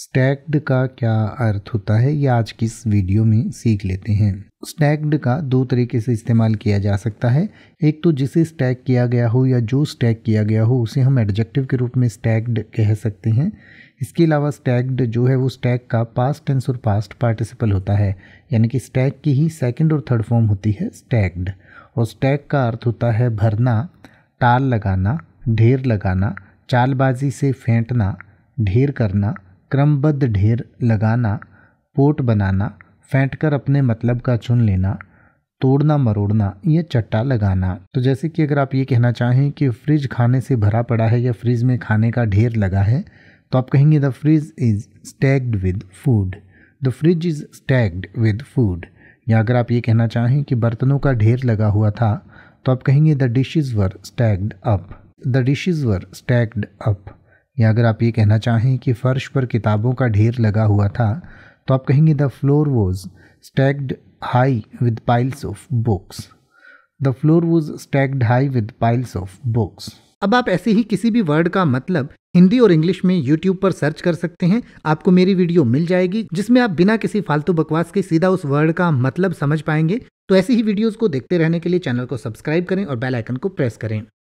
stacked का क्या अर्थ होता है ये आज की इस वीडियो में सीख लेते हैं स्टैक्ड का दो तरीके से इस्तेमाल किया जा सकता है एक तो जिसे स्टैक किया गया हो या जो स्टैक किया गया हो उसे हम एडजेक्टिव के रूप में स्टैक्ड कह सकते हैं इसके अलावा स्टैक्ड जो है वो स्टैक का पास्ट टेंस और पास्ट पार्टिसिपल होता है यानी कि स्टैक की ही सेकेंड और थर्ड फॉर्म होती है स्टैक्ड और स्टैक का अर्थ होता है भरना टाल लगाना ढेर लगाना चालबाजी से फेंटना ढेर करना क्रमबद्ध ढेर लगाना पोट बनाना फेंट कर अपने मतलब का चुन लेना तोड़ना मरोड़ना या चट्टा लगाना तो जैसे कि अगर आप ये कहना चाहें कि फ्रिज खाने से भरा पड़ा है या फ्रिज में खाने का ढेर लगा है तो आप कहेंगे the fridge is stacked with food the fridge is stacked with food या अगर आप ये कहना चाहें कि बर्तनों का ढेर लगा हुआ था तो आप कहेंगे the dishes were stacked up the dishes were stacked up या अगर आप ये कहना चाहें कि फ़र्श पर किताबों का ढेर लगा हुआ था तो आप कहेंगे the floor was stacked high with piles of books the floor was stacked high with piles of books अब आप ऐसे ही किसी भी वर्ड का मतलब हिंदी और इंग्लिश में यूट्यूब पर सर्च कर सकते हैं आपको मेरी वीडियो मिल जाएगी जिसमें आप बिना किसी फालतू बकवास के सीधा उस वर्ड का मतलब समझ पाएंगे तो ऐसी ही वीडियोस को देखते रहने के लिए चैनल को सब्सक्राइब करें और बेल आइकन को प्रेस करें